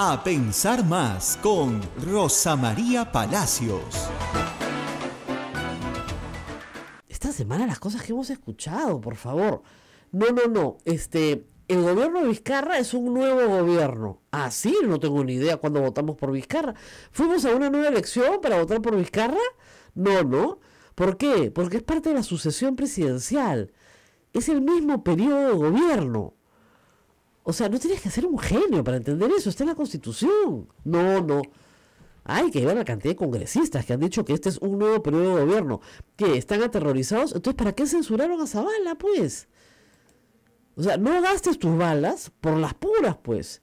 A pensar más con Rosa María Palacios. Esta semana las cosas que hemos escuchado, por favor. No, no, no. Este, el gobierno de Vizcarra es un nuevo gobierno. ¿Así? Ah, no tengo ni idea cuándo votamos por Vizcarra. ¿Fuimos a una nueva elección para votar por Vizcarra? No, no. ¿Por qué? Porque es parte de la sucesión presidencial. Es el mismo periodo de gobierno. O sea, no tienes que ser un genio para entender eso, está en la Constitución. No, no. Hay que ver la cantidad de congresistas que han dicho que este es un nuevo periodo de gobierno, que están aterrorizados. Entonces, ¿para qué censuraron a Zavala, pues? O sea, no gastes tus balas por las puras, pues.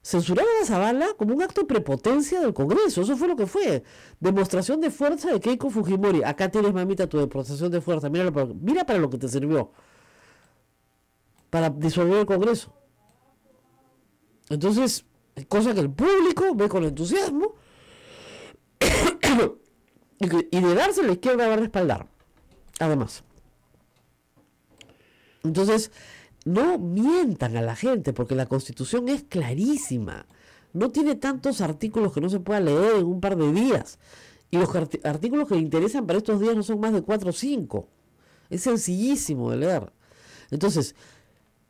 Censuraron a Zavala como un acto de prepotencia del Congreso. Eso fue lo que fue. Demostración de fuerza de Keiko Fujimori. Acá tienes, mamita, tu demostración de fuerza. Mira, mira para lo que te sirvió. Para disolver el Congreso. Entonces, cosa que el público ve con entusiasmo y de darse la izquierda va a respaldar. Además. Entonces, no mientan a la gente porque la constitución es clarísima. No tiene tantos artículos que no se pueda leer en un par de días. Y los artículos que interesan para estos días no son más de cuatro o cinco. Es sencillísimo de leer. Entonces,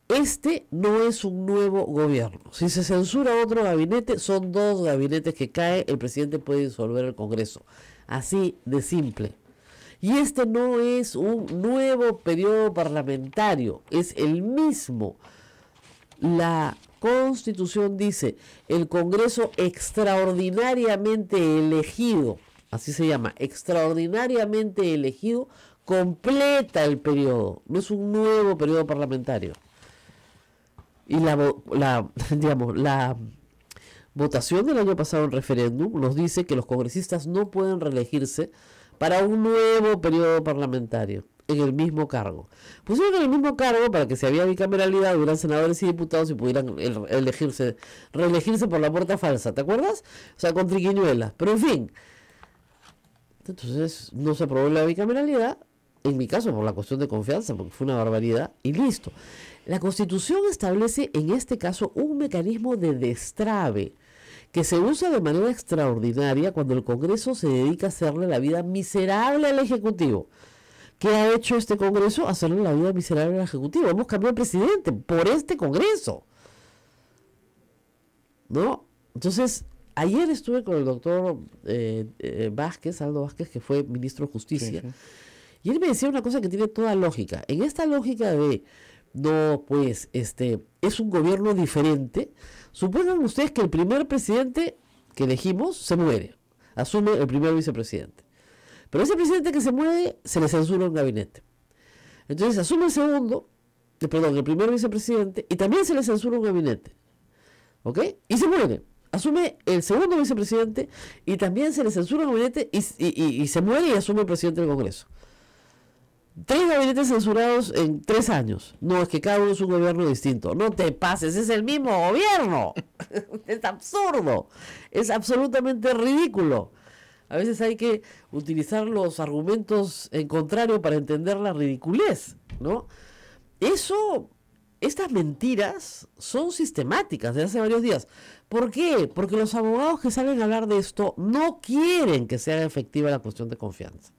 este no es un nuevo gobierno. Si se censura otro gabinete, son dos gabinetes que caen, el presidente puede disolver el Congreso. Así de simple. Y este no es un nuevo periodo parlamentario, es el mismo. La Constitución dice, el Congreso extraordinariamente elegido, así se llama, extraordinariamente elegido, completa el periodo, no es un nuevo periodo parlamentario. Y la, la, digamos, la votación del año pasado en referéndum nos dice que los congresistas no pueden reelegirse para un nuevo periodo parlamentario en el mismo cargo. Pusieron en el mismo cargo para que si había bicameralidad hubieran senadores y diputados y pudieran elegirse, reelegirse por la puerta falsa, ¿te acuerdas? O sea, con triquiñuelas. Pero en fin, entonces no se aprobó la bicameralidad en mi caso por la cuestión de confianza, porque fue una barbaridad, y listo. La Constitución establece en este caso un mecanismo de destrabe que se usa de manera extraordinaria cuando el Congreso se dedica a hacerle la vida miserable al Ejecutivo. ¿Qué ha hecho este Congreso? Hacerle la vida miserable al Ejecutivo. Hemos cambiado el presidente por este Congreso. ¿No? Entonces, ayer estuve con el doctor eh, eh, Vázquez, Aldo Vázquez, que fue ministro de Justicia. Y él me decía una cosa que tiene toda lógica. En esta lógica de, no, pues, este, es un gobierno diferente, supongan ustedes que el primer presidente que elegimos se muere, asume el primer vicepresidente. Pero ese presidente que se muere se le censura un gabinete. Entonces asume el segundo, eh, perdón, el primer vicepresidente, y también se le censura un gabinete. ¿Ok? Y se muere. Asume el segundo vicepresidente y también se le censura un gabinete y, y se muere y asume el presidente del Congreso. Tres gabinetes censurados en tres años. No, es que cada uno es un gobierno distinto. No te pases, es el mismo gobierno. es absurdo. Es absolutamente ridículo. A veces hay que utilizar los argumentos en contrario para entender la ridiculez, ¿no? Eso, estas mentiras son sistemáticas desde hace varios días. ¿Por qué? Porque los abogados que salen a hablar de esto no quieren que sea efectiva la cuestión de confianza.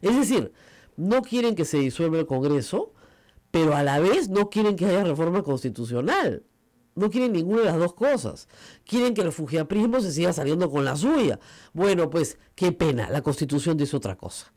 Es decir, no quieren que se disuelva el Congreso, pero a la vez no quieren que haya reforma constitucional. No quieren ninguna de las dos cosas. Quieren que el fujiaprismo se siga saliendo con la suya. Bueno, pues qué pena, la constitución dice otra cosa.